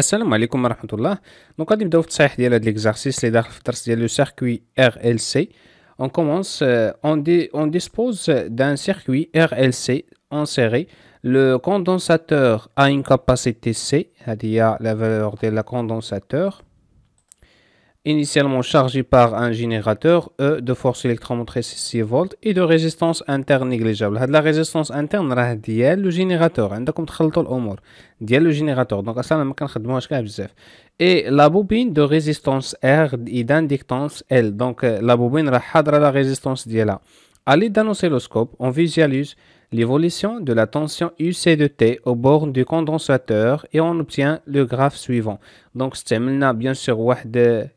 السلام alaikum ورحمه الله دونك غادي نبداو في التصحيح ديال هاد l'exercice اللي داخل في الدرس ديال لو on commence euh, on, dis. on dispose d'un circuit RLC en série le condensateur a une capacité C c'est-à-dire la valeur de la condensateur initialement chargé par un générateur E de force électromotrice 6 volts et de résistance interne négligeable. La résistance interne est le générateur. le générateur. Donc, Et la bobine de résistance R et d'indictance L. Donc, euh, la bobine est la résistance. À l'aide d'un oscilloscope, on visualise l'évolution de la tension UC de T aux bornes du condensateur et on obtient le graphe suivant. Donc, on bien sûr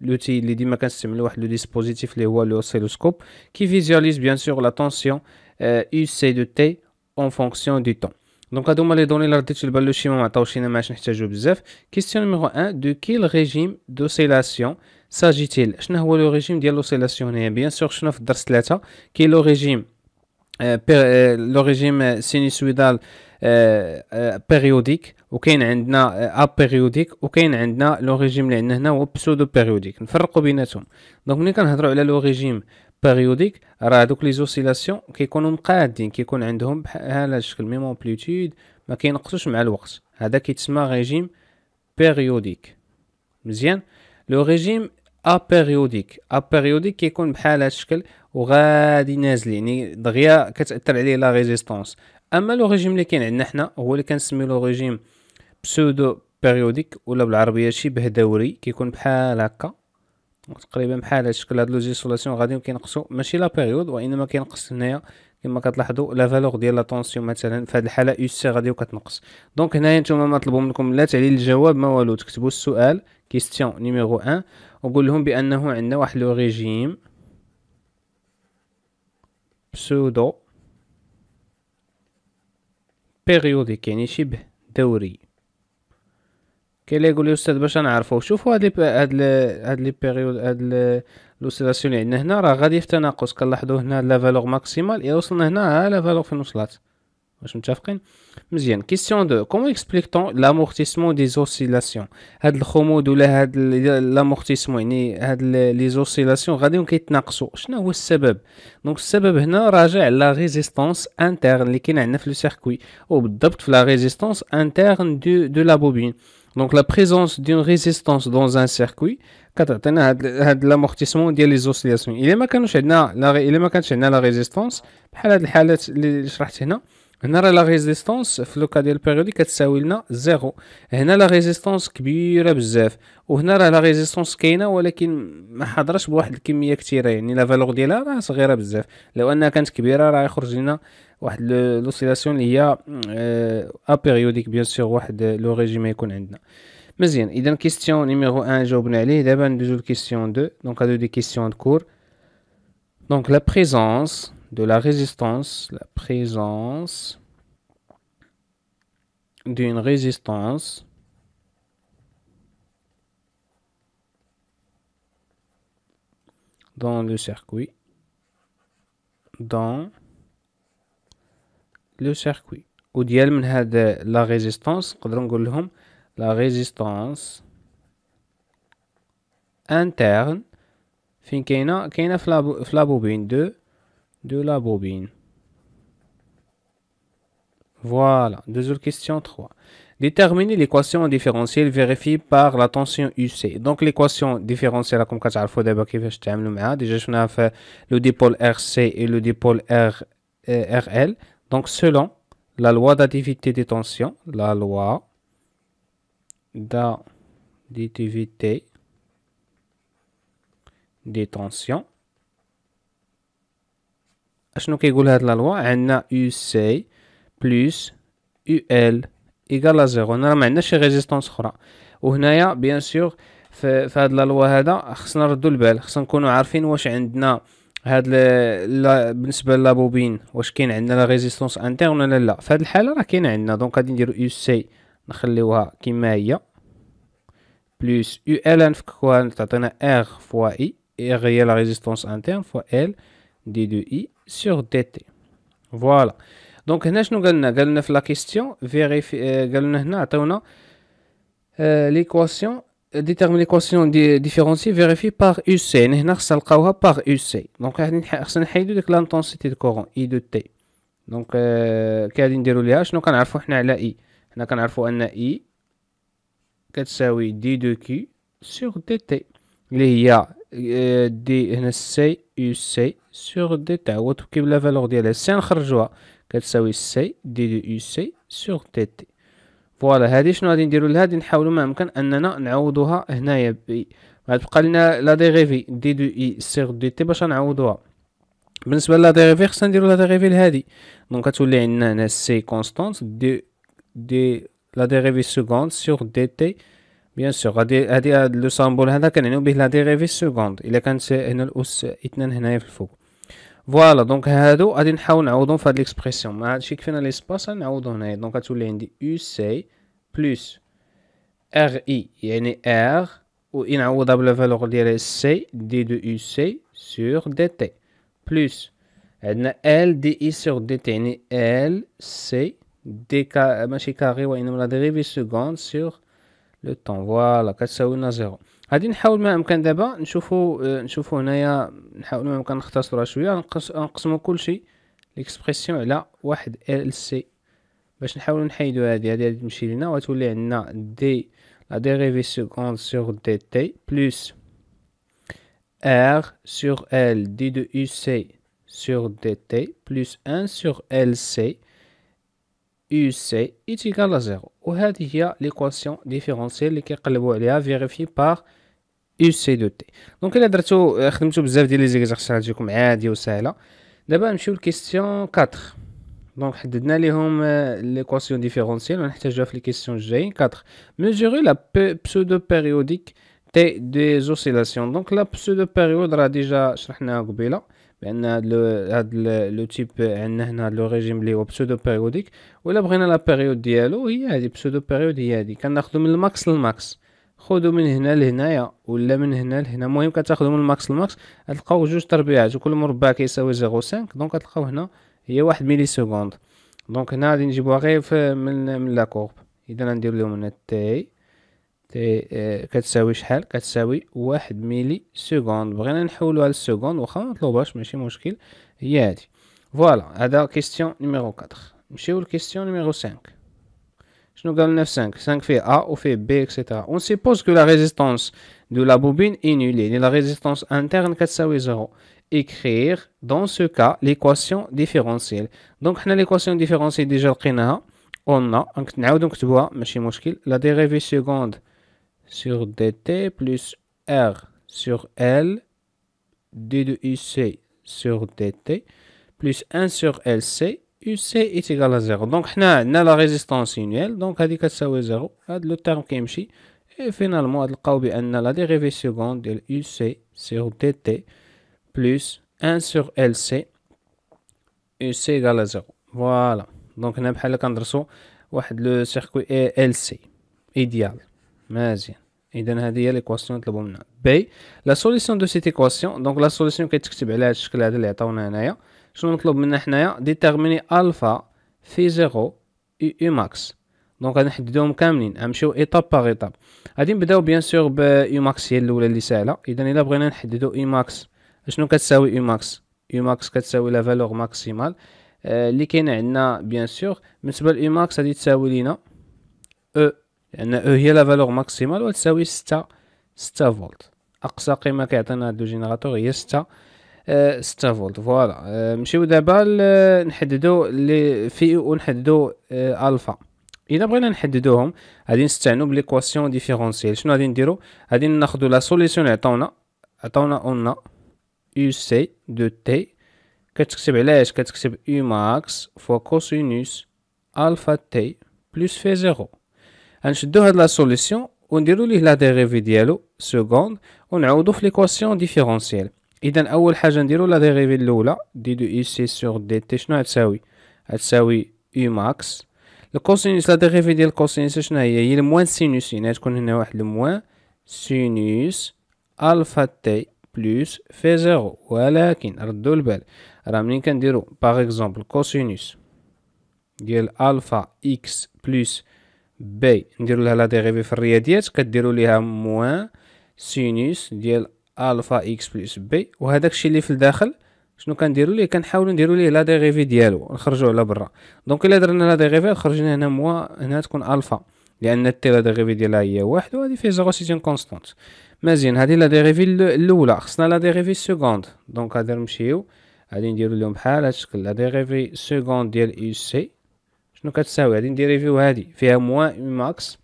l'outil, le dispositif, le oscilloscope, qui visualise bien sûr la tension UC euh, de T en fonction du temps. Donc, on a les de la le Question numéro 1 de quel régime d'oscillation S'agit-il Je le régime d'oscillation. Bien sûr, je Quel pas le régime آه، آه، لو ريجيم آه، سينيسويدال بيريوديك وكاين عندنا ا بيريوديك وكاين عندنا لو ريجيم اللي عندنا هنا هو بسودو بيريوديك نفرقوا بيناتهم دونك ملي كنهضروا على لو ريجيم بيريوديك راه هادوك لي زوسيلاسيون كيكونوا مقادين كيكون عندهم بحال هذا الشكل ميم امبليتود ما كينقصوش مع الوقت هذا كيتسمى ريجيم بيريوديك مزيان لو ريجيم ابيريوديك ابيريوديك كيكون بحال هذا الشكل وغادي نازل يعني دغيا كتاثر عليه لا ريزيستونس اما لو ريجيم اللي كاين عندنا حنا هو اللي كنسميو لو ريجيم بسودو بيريوديك ولا بالعربيه شبه دوري كيكون بحال هكا تقريبا بحال هذا الشكل هاد جيسولاسيون غادي كينقصوا ماشي لا بيريود وانما كينقص هنايا كما كتلاحظوا لا فالور ديال لا طونسيون مثلا في هذه الحاله يو سي غادي كتنقص دونك هنايا نتوما مطلوب منكم لا تعليل الجواب ما والو تكتبوا السؤال كيستيون نيميرو 1 وقول لهم بانه عندنا واحد لو ريجيم سودو بيريوديك يعني شبه دوري كاين يقول لي استاذ باش نعرفو شوفوا هاد هاد هاد لي بيريود هاد لوسيلاسيون عندنا هنا راه غادي في تناقص كنلاحظوا هنا لا فالور ماكسيمال الا وصلنا هنا ها لا فالور فين وصلت واش متفقين مزيان كيسيون دو كومون طون لامورتيسمون دي زوسيلاسيون هاد الخمود ولا هاد لامورتيسمون يعني هاد لي زوسيلاسيون غاديين كيتناقصوا شنو هو السبب دونك السبب هنا راجع لا ريزيستونس انترن اللي كاين عندنا في لو سيركوي وبالضبط في لا ريزيستونس انترن دو دو لا بوبين دونك لا بريزونس دون ريزيستونس دون ان سيركوي كتعطينا هاد هاد لامورتيسمون ديال لي زوسيلاسيون الا ما كانوش عندنا الا ما كانتش عندنا لا ريزيستونس بحال هاد الحالات اللي شرحت هنا هنا راه لا ريزيستونس في لوكا ديال بيريودي كتساوي لنا زيرو هنا لا ريزيستونس كبيره بزاف وهنا راه لا ريزيستونس كاينه ولكن ما حضرش بواحد الكميه كثيره يعني لا فالور ديالها راه صغيره بزاف لو انها كانت كبيره راه يخرج لنا واحد لوسيلاسيون اللي هي ابيريوديك بيان سور واحد لو ريجيم يكون عندنا مزيان اذا كيستيون نيميرو 1 جاوبنا عليه دابا ندوزو لكيستيون 2 دونك هادو دي كيستيون دو كور دونك لا بريزونس de la résistance, la présence d'une résistance dans le circuit, dans le circuit. Ou had la résistance, la résistance interne, fin bobine 2 de la bobine. Voilà, deuxième question 3. Déterminer l'équation différentielle vérifiée par la tension UC. Donc l'équation différentielle, comme vous le faut que je Déjà, je fait le dipôle RC et le dipôle RL. Euh, Donc selon la loi d'activité des tensions, la loi d'activité des tensions, اشنو كيقول هاد لا لوا عندنا يو سي بلس يو ال ايغال ا زيرو ما عندناش شي ريزيستونس اخرى وهنايا بيان سور في هاد لا لوا هذا خصنا نردو البال خصنا نكونوا عارفين واش عندنا هاد لا بالنسبه للابوبين واش كاين عندنا لا ريزيستونس انترن ولا لا في هاد الحاله راه كاين عندنا دونك غادي نديرو يو سي نخليوها كما هي بلس يو ال نفككوها تعطينا ار فوا اي ار هي لا ريزيستونس انترن فوا ال d 2 i sur dt. Voilà. Donc, nous avons la question, vérifier euh, euh, l'équation, euh, détermine l'équation différenciée vérifiée par uc. Nous avons par uc. Donc, ah, nous ah, avons l'intensité de courant, i 2 t. Donc, qu'est-ce que nous avons nous avons i, d de q sur dt. اللي هي دي آه، هنا سي يو سي سور دي هو كيب لا فالور ديالها سي نخرجوها كتساوي سي دي دو يو سي سور تي تي فوالا هادي شنو غادي نديرو لها غادي نحاولو ما امكن اننا نعوضوها هنايا بي غتبقى لنا لا ديغيفي دي دو اي سيغ دي تي باش نعوضوها بالنسبه لا ديغيفي خصنا نديرو لا ديغيفي لهادي دونك كتولي عندنا هنا سي كونستونت دي دي لا ديغيفي سكوند سيغ دي تي بيان سور غادي هادي هاد لو سامبول هذا كنعنيو به لا ديريفي سكوند الا كانت هنا الاس اثنان هنايا في الفوق فوالا دونك هادو غادي نحاول نعوضهم في هاد ليكسبرسيون ما هادشي كفينا ليسباس نعوضو هنايا دونك غتولي عندي او سي بلس ار اي يعني ار و ان عوضها بلا فالور ديال سي دي دو او سي سور دي تي بلس عندنا ال دي اي سور دي تي يعني ال سي دي كا ماشي كاري وانما لا ديريفي سكوند سور لو طون فوالا كتساوي لنا زيرو غادي نحاول ما امكن دابا نشوفو نشوفو هنايا نحاول ما امكن نختصروها شويه نقسمو كلشي ليكسبريسيون على واحد ال سي باش نحاولو نحيدو هادي هادي غادي تمشي لينا وتولي عندنا دي لا ديريفي سكوند سور دي تي بلس R sur L d de UC sur DT plus 1 sur LC uc est égal à 0. y a l'équation différentielle qui est vérifiée par uc de t. Donc, il y a des exercices qui sont exercices qui sont très D'abord, je suis question 4. Donc, nous avons euh, l'équation différentielle. On a la question 4. Mesurer la pseudo-périodique T des oscillations. Donc, la pseudo-période, déjà, je vais vous لان هاد لو هاد لو تيب عندنا هنا لو ريجيم اللي هو بسودو بيريوديك ولا بغينا لا بيريود ديالو هي هادي بسودو بيريود هي هادي كناخذو من الماكس للماكس خذوا من هنا لهنايا ولا من هنا لهنا المهم كتاخذوا من الماكس للماكس غتلقاو جوج تربيعات وكل مربع كيساوي 0.5 دونك غتلقاو هنا هي واحد ميلي سكوند دونك هنا غادي نجيبوها غير من من لا كورب اذا غندير لهم هنا تي آه، كتساوي شحال كتساوي واحد ميلي سكوند بغينا نحولوها للسكوند واخا مطلوباش ماشي مشكل هي هادي فوالا هذا كيستيون نيميرو 4 نمشيو لكيستيون نيميرو 5 شنو قال لنا في 5 5 فيه A وفيه بي etc اون سيبوز كو لا ريزيستونس دو لا بوبين اي nulle يعني لا ريزيستونس انترن كتساوي 0 écrire dans ce cas l'équation différentielle donc حنا l'équation différentielle déjà لقيناها on a نعاودو نكتبوها ماشي مشكل la dérivée seconde sur dt plus r sur l d de uc sur dt plus 1 sur lc uc est égal à 0 donc nous avons la résistance annuelle donc a dit que ça le terme qui est et finalement on a, la dérivée seconde de uc sur dt plus 1 sur lc uc égal à 0 voilà donc on a le circuit lc idéal مزيان اذا هذه هي ليكواسيون يطلبوا منها بي لا سوليسيون دو سيت ايكواسيون دونك لا سوليسيون كتكتب على هذا الشكل هذا اللي عطاونا هنايا شنو مطلوب منا حنايا ديتيرميني الفا في زيرو اي اي ماكس دونك نحددوهم كاملين نمشيو ايطاب باغ ايطاب غادي نبداو بيان سور ب اي ماكس هي الاولى اللي ساهله اذا الا بغينا نحددو اي ماكس شنو كتساوي اي ماكس اي ماكس كتساوي لا فالور ماكسيمال اللي كاينه عندنا بيان سور بالنسبه لاي ماكس غادي تساوي لينا او e لان او هي لا فالور ماكسيمال وتساوي 6 6 فولت اقصى قيمه كيعطينا هاد لو جينيراتور هي 6 6 آه، فولت فوالا آه، نمشيو دابا نحددو لي في ونحددو آه، الفا الا بغينا نحددوهم غادي نستعنو بليكواسيون ديفيرونسيال شنو غادي نديرو غادي ناخدو لا سوليسيون عطاونا عطاونا اون او سي دو تي كتكتب علاش كتكتب او ماكس فوا كوسينوس الفا تي بلس في زيرو غنشدو هاد لا سوليسيون ونديرو ليه لا ديريفي ديالو سكوند ونعوضو في ليكواسيون ديفيرونسيال اذا اول حاجه نديرو لا ديريفي الاولى دي دو اي سي سور دي تي شنو غتساوي غتساوي اي ماكس الكوسينوس لا ديريفي ديال الكوسينوس شنو هي هي الموان سينوس هنا تكون هنا واحد الموان سينوس الفا تي بلس في زيرو ولكن ردوا البال راه ملي كنديرو باغ اكزومبل كوسينوس ديال الفا اكس بلس بي نديرو لها لا ديريفي في الرياضيات كديرو ليها موان سينوس ديال الفا اكس بلس بي وهذاك الشيء اللي في الداخل شنو كنديرو ليه كنحاولو نديرو ليه لا ديريفي ديالو نخرجوه على برا دونك الا درنا لا ديريفي خرجنا هنا موان هنا تكون الفا لان تي لا ديريفي ديالها هي واحد وهذه في زيرو سيتين كونستانت مزيان هذه لا ديريفي الاولى خصنا لا ديريفي سكوند دونك غادي نمشيو غادي نديرو لهم بحال هذا الشكل لا ديريفي سكوند ديال اي سي شنو كتساوي غادي ندير ريفيو هادي فيها موان ماكس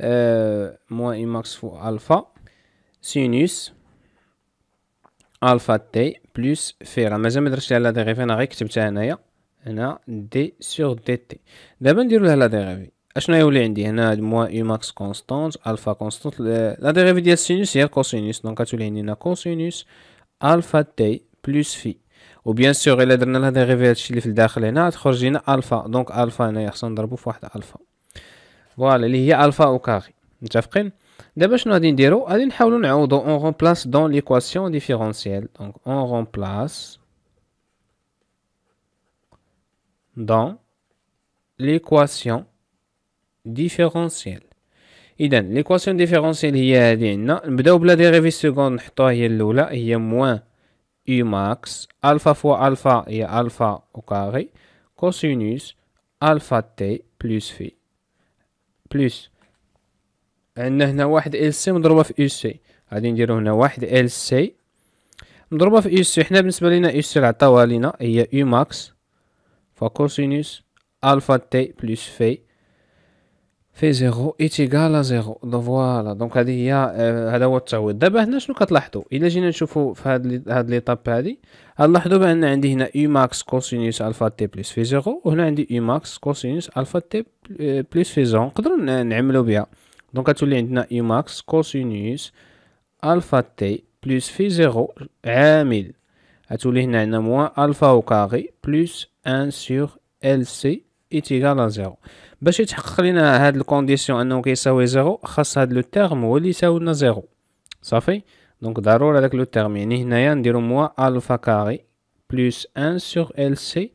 موا موان ماكس فو الفا سينوس الفا تي بلس في راه مازال ما درتش لها لا ديريفي انا غير كتبتها هنايا هنا دي سور دي تي دابا نديرو لها لا ديريفي اشنو يولي عندي هنا موان اي ماكس كونستانت الفا كونستانت لا ديريفي ديال سينوس هي الكوسينوس دونك كتولي عندي هنا كوسينوس الفا تي بلس في وبيان سور الا درنا لها ديغيفي هادشي اللي في الداخل هنا تخرج لينا الفا دونك الفا هنايا خصنا نضربو في واحد الفا فوالا اللي هي الفا او كاري متفقين دابا شنو غادي نديرو غادي نحاولو نعوضو اون رومبلاس دون ليكواسيون ديفيرونسيال دونك اون رومبلاس دون ليكواسيون ديفيرونسيال اذا ليكواسيون ديفيرونسيال هي هادي عندنا نبداو بلا ديغيفي سكوند نحطوها هي الاولى هي موان U e max, alpha fois alpha et alpha au carré, cosinus alpha t plus phi plus عندنا هنا واحد ال سي مضروبه في اس سي غادي نديرو هنا واحد ال سي مضروبه في اس سي حنا بالنسبه لينا اس سي عطاوها لينا هي يو ماكس فكوسينوس الفا تي بلس في في زيرو ايتيغال ايكال زيرو دو فوالا دونك هذه هي هذا هو التعويض دابا هنا شنو كتلاحظوا الا جينا نشوفوا في هاد هاد ليطاب هادي غنلاحظوا بان عندي هنا اي ماكس كوسينوس الفا تي بلس في زيرو وهنا عندي اي ماكس كوسينوس الفا تي بلس في زون نقدروا نعملوا بها دونك غتولي عندنا اي ماكس كوسينوس الفا تي بلس في زيرو عامل غتولي هنا عندنا موان الفا او كاري بلس ان سور ال سي ايتيغال ايكال زيرو باش يتحقق لنا هاد الكونديسيون انه كيساوي زيرو خاص هاد لو تيرم هو اللي يساوي لنا زيرو صافي دونك ضروري هذاك لو تيرم يعني هنايا نديرو موا الفا كاري بلس ان سور ال سي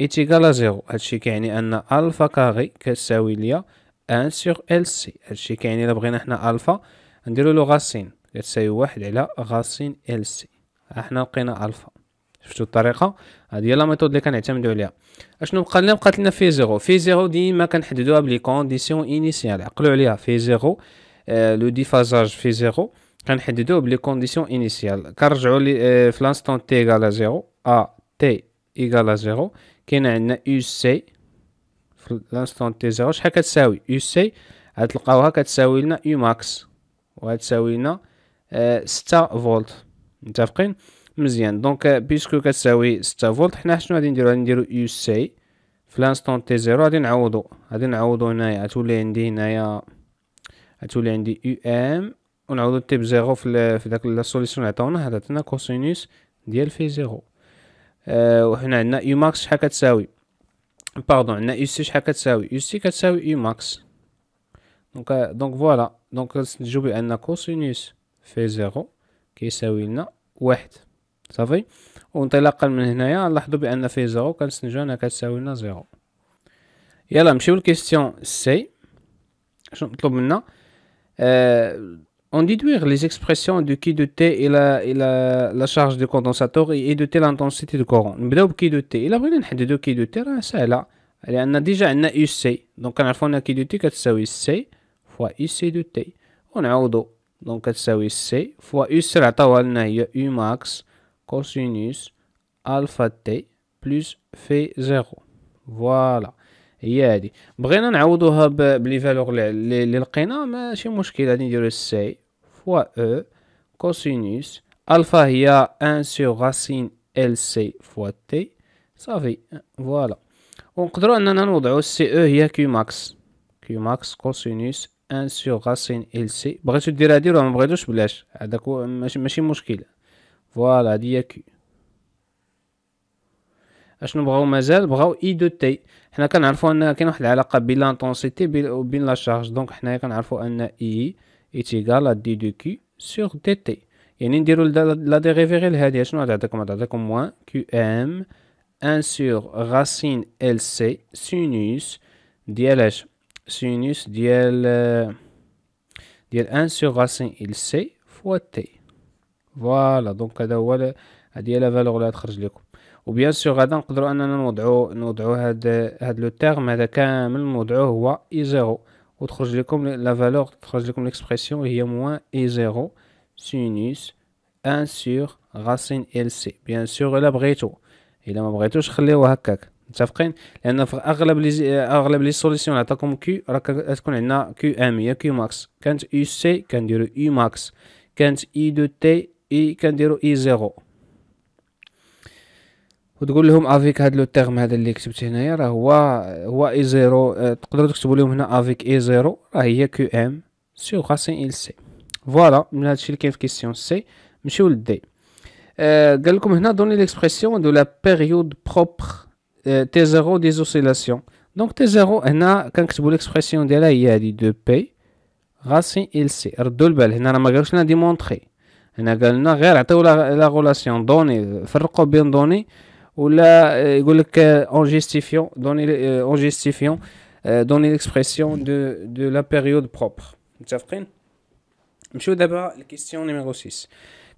ايتيكالا زيرو هادشي كيعني ان الفا كاري كتساوي ليا ان سور ال سي هادشي كيعني الا بغينا حنا الفا نديرو لو غاسين كتساوي واحد على غاسين ال سي احنا لقينا الفا شفتوا الطريقه هذه هي لا ميثود اللي كنعتمدوا عليها اشنو بقى لنا بقات لنا في زيرو في زيرو ديما كنحددوها بلي كونديسيون انيسيال عقلوا عليها في زيرو آه، لو ديفازاج في زيرو كنحددوه بلي كونديسيون انيسيال كنرجعوا لي آه، في لانستون تي ايكال زيرو ا تي ايكال زيرو كاين عندنا يو سي في لانستون تي زيرو شحال كتساوي يو سي غتلقاوها كتساوي لنا يو ماكس وغتساوي لنا 6 آه، فولت متفقين مزيان دونك بيسكو كتساوي ستة فولت حنا شنو غادي نديرو غادي نديرو يو سي في لانستون تي زيرو غادي نعوضو غادي نعوضو هنايا غتولي عندي هنايا غتولي عندي يو ام ونعوضو تي بزيرو في, في داك لا سوليسيون عطاونا عطانا كوسينوس ديال في زيرو أه وحنا عندنا يو ماكس شحال كتساوي باردون عندنا يو سي شحال كتساوي يو سي كتساوي يو ماكس دونك دونك فوالا دونك نستنتجو بان كوسينوس في زيرو كيساوي لنا واحد صافي وانطلاقا من هنايا نلاحظوا بان في زيرو كنسنجو انها كتساوي لنا زيرو يلا نمشيو للكيستيون سي شنو مطلوب منا on déduire les expressions de qui de T et la, et la, la charge du condensateur et, de T l'intensité du courant. نبداو ب qui de T. Il a إلا بغينا نحددو qui de T là. Il راه a déjà un UC. Donc, on a fait un qui de T qui est C فوا U C de T ونعوضو دونك كتساوي C فوا U C اللي عطاوها لنا هي U max كوسينوس الفا تي بلس في زيرو فوالا هي هادي بغينا نعوضوها بلي فالور اللي لقينا ماشي مشكل غادي نديرو سي فوا او كوسينوس الفا هي ان سور راسين ال سي فوا تي صافي فوالا ونقدروا اننا نوضعوا سي او هي كيو ماكس كيو ماكس كوسينوس ان سو راسين ال سي بغيتو ديرها دير ما بغيتوش بلاش هذاك ماشي مشكل فوالا هادي هي كيو اشنو بغاو مازال بغاو اي دو تي حنا كنعرفو ان كاين واحد العلاقه بين لانتونسيتي وبين لا شارج دونك حنايا كنعرفو ان اي ايتيغال دي دو كي سور دي تي يعني نديرو لا لهادي اشنو غادي شنو غادي غتعطيكم موان كيو ام ان سور غاسين ال سي سينوس ديال اش سينوس ديال ديال ان سور غاسين ال سي فوا تي فوالا دونك هذا هو هذه هي لا فالور اللي غتخرج لكم وبيان سور غادا نقدروا اننا نوضعوا نوضعوا هاد هاد لو تيرم هذا كامل نوضعوه هو اي زيرو وتخرج لكم لا فالور تخرج لكم ليكسبرسيون هي موان اي زيرو سينوس ان سور غاسين ال سي بيان سور الا بغيتو الا ما بغيتوش خليوه هكاك متفقين لان في اغلب لي اغلب لي سوليسيون عطاكم كيو راك تكون عندنا كيو ام هي كيو ماكس كانت يو سي كنديرو يو ماكس كانت اي دو تي اي كنديرو اي زيرو وتقول لهم افيك هاد لو تيرم هذا اللي كتبت هنايا راه هو هو اي زيرو آه، تقدروا تكتبوا لهم هنا افيك اي زيرو راه هي كيو ام سيغ راسين ال سي فوالا من هادشي اللي كاين في كيسيون سي نمشيو لدي أه قال لكم هنا دوني ليكسبرسيون دو لا بيريود بروبر تي زيرو دي زوسيلاسيون دونك تي زيرو هنا كنكتبوا ليكسبرسيون ديالها هي هادي دو بي غاسين ال سي ردوا البال هنا راه ما قالوش لنا ديمونطري On a gagné la relation donnée, il faut qu'on donne en justifiant l'expression de la période propre. Monsieur, d'abord, la question numéro 6.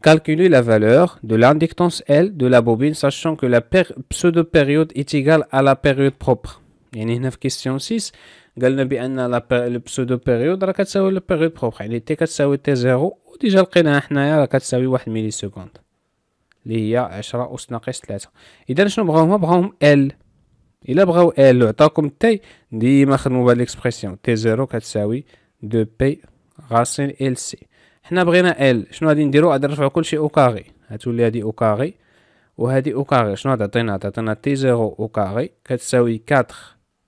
Calculez la valeur de l'indictance L de la bobine, sachant que la pseudo-période est égale à la période propre. Il y a une question 6. La pseudo-période est égale à la période propre. Elle était 4 ou 0. وديجا لقيناها حنايا راه كتساوي واحد ميلي سكوند اللي هي عشرة أس ناقص ثلاثة إذا شنو بغاو هما بغاوهم ال إلا بغاو ال وعطاكم تي ديما خدمو بهاد ليكسبرسيون تي زيرو كتساوي دو بي غاسين ال سي حنا بغينا ال شنو غادي نديرو غادي نرفعو كلشي أو كاغي غتولي هادي أو كاغي وهادي أو كاغي شنو تعطينا تعطينا تي زيرو أو كاغي كتساوي كاتر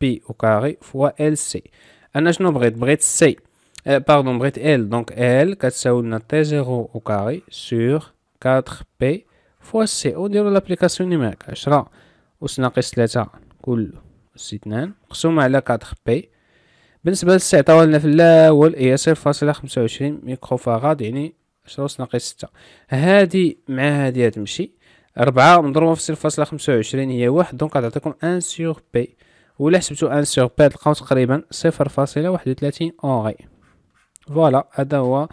بي أو كاغي فوا ال سي أنا شنو بغيت بغيت سي باردون بغيت ال دونك ال كتساوي لنا تي زيرو او كاري سور كاتر بي فوا سي نديرو لابليكاسيون نيميريك عشرة أس ناقص تلاتة كل أس اتنان مقسومة على كاتر بي بالنسبة للسي عطاو لنا في اللول هي صفر فاصلة خمسة و عشرين ميكرو فاغاد يعني عشرة أس ناقص ستة هادي مع هادي غتمشي ربعة مضروبة في صفر فاصلة خمسة و عشرين هي واحد دونك غتعطيكم أن سيغ بي ولا حسبتو أن سيغ بي تلقاو تقريبا صفر فاصلة واحد و تلاتين أوغي Voilà, هذا هو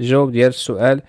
الجواب ديال السؤال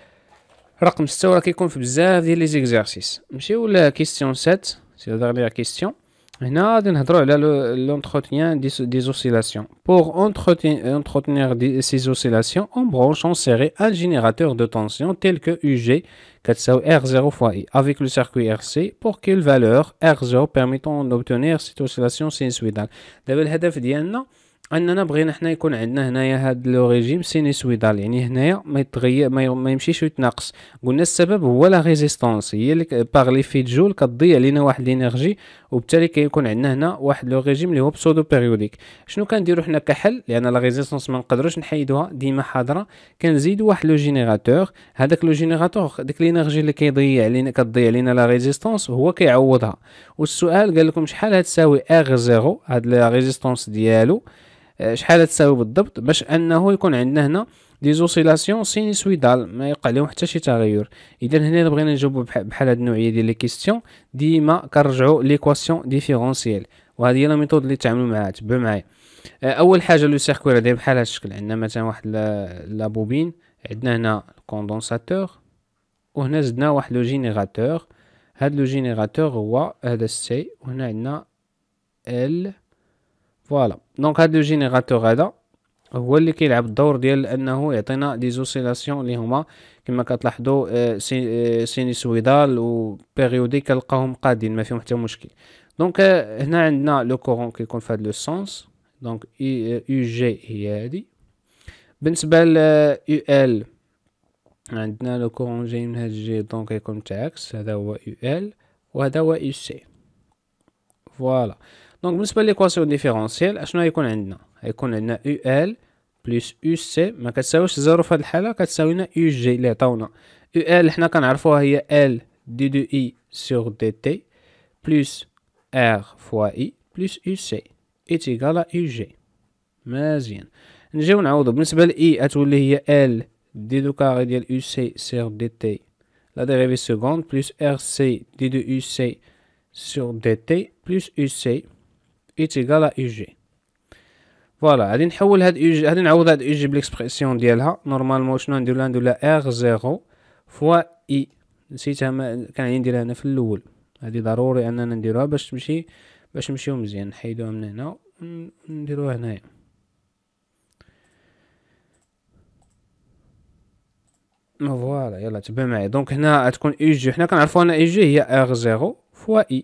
رقم 6 راه كيكون في بزاف ديال لي زيكزارسيس نمشيو لكيستيون 7 سي لا dernière كيستيون هنا غادي نهضروا على l'entretien des oscillations. Pour entretenir ces oscillations on branche en série un générateur de tension tel que UG 400 R0 fois I avec le circuit RC pour quelle valeur R0 permettant d'obtenir cette oscillation sinusoïdale دابا la ديالنا اننا بغينا حنا يكون عندنا هنايا هاد لو ريجيم سينيسويدال يعني هنايا ما يتغير ما يمشيش ويتناقص قلنا السبب هو لا ريزيستانس هي اللي باغ لي في جول كتضيع لينا واحد لينيرجي وبالتالي كيكون عندنا هنا واحد لو ريجيم اللي هو بسودو بيريوديك شنو كنديرو حنا كحل لان لا ريزيستانس ما نقدروش نحيدوها ديما حاضره كنزيدو واحد لو جينيراتور هذاك لو جينيراتور ديك لينيرجي اللي كيضيع لينا كتضيع لينا لا ريزيستانس هو كيعوضها والسؤال قال لكم شحال هتساوي ار زيرو هاد لا ريزيستانس ديالو شحال تساوي بالضبط باش انه يكون عندنا هنا دي زوسيلاسيون سينيسويدال ما يوقع لهم حتى شي تغير اذا هنا الا بغينا نجاوبو بحال هاد النوعيه ديال لي كيستيون ديما كنرجعوا ليكواسيون ديفيرونسييل وهذه هي لا ميثود اللي تعاملوا معها تبعوا معايا آه، اول حاجه لو سيركوي راه داير بحال هذا الشكل عندنا مثلا واحد لا بوبين عندنا هنا كوندونساتور وهنا زدنا واحد لو جينيراتور هاد لو جينيراتور هو هذا السي وهنا عندنا ال فوالا دونك هاد لو جينيراتور هذا هو اللي كيلعب الدور ديال انه يعطينا دي زوسيلاسيون اللي هما كما كتلاحظوا آه، آه، سينيسويدال و بيريوديك كنلقاهم قادين ما فيهم حتى مشكل دونك آه، هنا عندنا لو كورون كيكون في هذا لو سونس دونك يو جي هي هادي بالنسبه ل يو ال عندنا لو كورون جاي من هاد جي دونك يكون تاكس هذا هو يو ال وهذا هو يو سي فوالا دونك بالنسبه ليكواسيون ديفيرونسيال اشنو غيكون عندنا غيكون عندنا يو ال بلس يو سي ما كتساويش زيرو في هذه الحاله كتساوي لنا يو جي اللي عطاونا يو ال حنا كنعرفوها هي ال دي دو اي سور دي تي بلس ار فوا اي بلس يو سي ايت ايكالا يو جي مزيان نجيو نعوضو بالنسبه لاي غتولي هي ال دي دو كاري ديال يو سي سير دي تي لا ديريفي سكوند بلس ار سي دي دو يو سي سور دي تي بلس يو سي ايتيكالا اي جي فوالا غادي نحول هاد اي جي غادي نعوض هاد اي جي بالاكسبريسيون ديالها نورمالمون شنو نديرو نديرو ار زيرو فوا اي نسيتها ما كان عندي نديرها هنا في الاول هادي ضروري اننا نديروها باش تمشي باش نمشيو مزيان نحيدوها من هنا ونديروها هنايا فوالا يلا تبع معايا دونك هنا تكون اي جي حنا كنعرفو ان اي جي هي ار زيرو فوا اي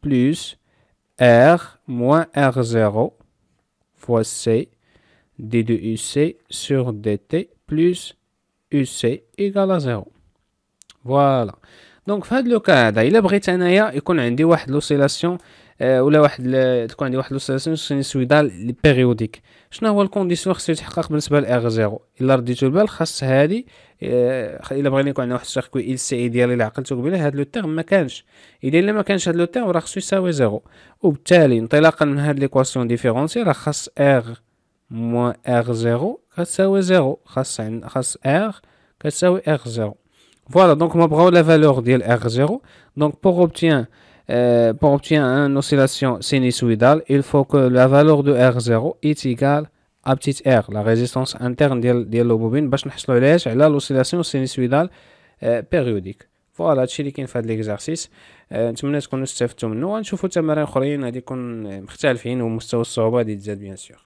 plus R moins R0 fois C d 2 UC sur dt plus UC égale à 0. Voilà. Donc, fait le cas, il a une oscillation آه، ولا واحد تكون عندي واحد لوسيلاسيون خصني نسويدها لي بيريوديك شنو هو الكونديسيون خصو يتحقق بالنسبه لار زيرو الا رديتو البال خاص هادي آه، الا بغينا يكون عندنا واحد السيركوي ال سي اي ديالي اللي عقلتو قبيله هاد لو تيرم ما كانش الا ما كانش هاد لو تيرم راه خصو يساوي زيرو وبالتالي انطلاقا من هاد ليكواسيون ديفيرونسيال راه خاص ار موان ار زيرو كتساوي زيرو خاص خاص ار كتساوي ار زيرو فوالا دونك ما بغاو لا فالور ديال ار زيرو دونك بوغ اوبتيان Euh, pour obtenir une oscillation sinusoïdale, il faut que la valeur de R0 est égale à petite r, la résistance interne de l'obobine, pour nous obtenir l'oscillation sinusoïdale euh, périodique. Voilà, c'est ce qui fait l'exercice. J'espère que vous avez appris. Nous allons voir d'autres exercices qui sont différents et au niveau de la